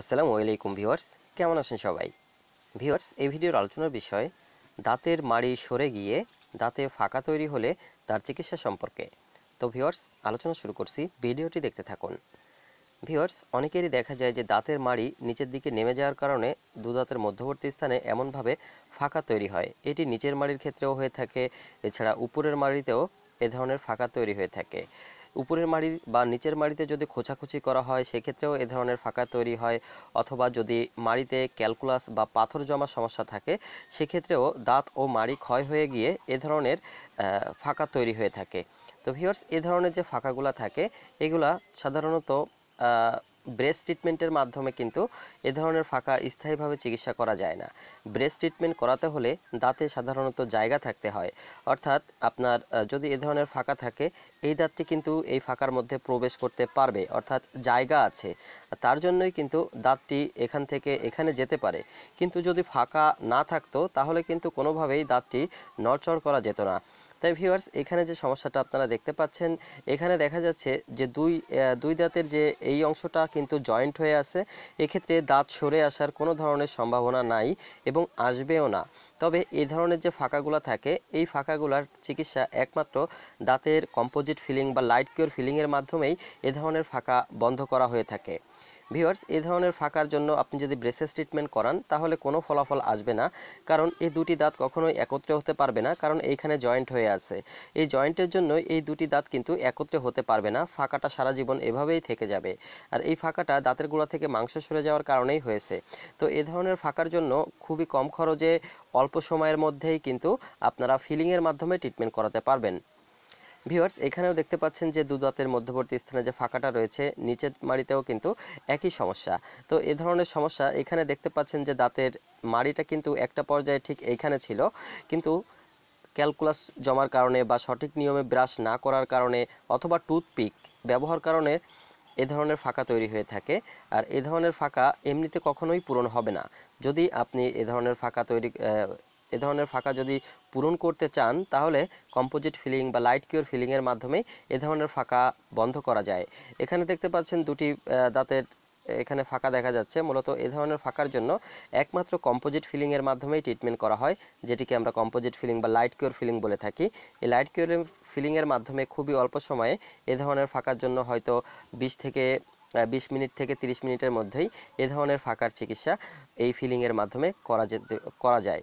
আসসালামু আলাইকুম ভিউয়ার্স কেমন আছেন সবাই ভিউয়ার্স এই ভিডিওর আলোচনার বিষয় দাঁতের মাড়ি সরে গিয়ে দাঁতে ফাঁকা তৈরি হলে তার চিকিৎসা সম্পর্কে তো ভিউয়ার্স আলোচনা শুরু করছি ভিডিওটি দেখতে থাকুন ভিউয়ার্স অনেকেরই দেখা যায় যে দাঁতের মাড়ি নিচের দিকে নেমে যাওয়ার কারণে দু দাঁতের মধ্যবর্তী স্থানে এমনভাবে ফাঁকা তৈরি হয় এটি নিচের মাড়ির ক্ষেত্রেও হয়ে থাকে এছাড়া উপরের মাড়িতেও এ ধরনের ফাঁকা তৈরি হয়ে থাকে উপরের মাড়ি বা নিচের মাড়িতে যদি খোঁচাখুচি করা হয় সেক্ষেত্রেও এ ধরনের ফাঁকা তৈরি হয় অথবা যদি মাড়িতে ক্যালকুলাস বা পাথর জমা সমস্যা থাকে সেক্ষেত্রেও দাঁত ও মাড়ি ক্ষয় হয়ে গিয়ে এ ধরনের ফাঁকা তৈরি হয়ে থাকে তো ভিওর্স এ ধরনের যে ফাঁকাগুলা থাকে এগুলা সাধারণত ব্রেস ট্রিটমেন্টের মাধ্যমে কিন্তু এ ধরনের ফাঁকা স্থায়ীভাবে চিকিৎসা করা যায় না ব্রেস ট্রিটমেন্ট করাতে হলে দাঁতে সাধারণত জায়গা থাকতে হয় অর্থাৎ আপনার যদি এ ধরনের ফাঁকা থাকে এই দাঁতটি কিন্তু এই ফাঁকার মধ্যে প্রবেশ করতে পারবে অর্থাৎ জায়গা আছে তার জন্যই কিন্তু দাঁতটি এখান থেকে এখানে যেতে পারে কিন্তু যদি ফাঁকা না থাকতো তাহলে কিন্তু কোনোভাবেই দাঁতটি নড়চড় করা যেত না তাই ভিউয়ার্স এখানে যে সমস্যাটা আপনারা দেখতে পাচ্ছেন এখানে দেখা যাচ্ছে যে দুই দুই দাঁতের যে এই অংশটা কিন্তু জয়েন্ট হয়ে আছে এক্ষেত্রে দাঁত সরে আসার কোনো ধরনের সম্ভাবনা নাই এবং আসবেও না তবে এই ধরনের যে ফাঁকাগুলো থাকে এই ফাঁকাগুলার চিকিৎসা একমাত্র দাঁতের কম্পোজিট ফিলিং বা লাইট কিওর ফিলিংয়ের মাধ্যমেই এ ধরনের ফাঁকা বন্ধ করা হয়ে থাকে ভিউয়ার্স এ ধরনের ফাঁকার জন্য আপনি যদি ব্রেসেস ট্রিটমেন্ট করান তাহলে কোনো ফলাফল আসবে না কারণ এই দুটি দাঁত কখনোই একত্রে হতে পারবে না কারণ এইখানে জয়েন্ট হয়ে আছে এই জয়েন্টের জন্য এই দুটি দাঁত কিন্তু একত্রে হতে পারবে না ফাঁকাটা সারা জীবন এভাবেই থেকে যাবে আর এই ফাঁকাটা দাঁতের গোড়া থেকে মাংস সরে যাওয়ার কারণেই হয়েছে তো এ ধরনের ফাঁকার জন্য খুবই কম খরচে অল্প সময়ের মধ্যেই কিন্তু আপনারা ফিলিংয়ের মাধ্যমে ট্রিটমেন্ট করাতে পারবেন ভিউয়ার্স এখানেও দেখতে পাচ্ছেন যে দুদাঁতের মধ্যবর্তী স্থানে যে ফাঁকাটা রয়েছে নিচের মাড়িতেও কিন্তু একই সমস্যা তো এ ধরনের সমস্যা এখানে দেখতে পাচ্ছেন যে দাঁতের মাড়িটা কিন্তু একটা পর্যায়ে ঠিক এইখানে ছিল কিন্তু ক্যালকুলাস জমার কারণে বা সঠিক নিয়মে ব্রাশ না করার কারণে অথবা টুথপিক ব্যবহার কারণে এ ধরনের ফাঁকা তৈরি হয়ে থাকে আর এ ধরনের ফাঁকা এমনিতে কখনোই পূরণ হবে না যদি আপনি এ ধরনের ফাঁকা তৈরি এ ধরনের ফাঁকা যদি পূরণ করতে চান তাহলে কম্পোজিট ফিলিং বা লাইট কিওর ফিলিংয়ের মাধ্যমে এ ধরনের ফাঁকা বন্ধ করা যায় এখানে দেখতে পাচ্ছেন দুটি দাঁতের এখানে ফাঁকা দেখা যাচ্ছে মূলত এ ধরনের ফাঁকার জন্য একমাত্র কম্পোজিট ফিলিংয়ের মাধ্যমেই ট্রিটমেন্ট করা হয় যেটিকে আমরা কম্পোজিট ফিলিং বা লাইট কিওর ফিলিং বলে থাকি এই লাইট কিওরের ফিলিংয়ের মাধ্যমে খুবই অল্প সময়ে এ ধরনের ফাঁকার জন্য হয়তো বিশ থেকে বিশ মিনিট থেকে ৩০ মিনিটের মধ্যেই এ ধরনের ফাঁকার চিকিৎসা এই ফিলিংয়ের মাধ্যমে করা যেতে করা যায়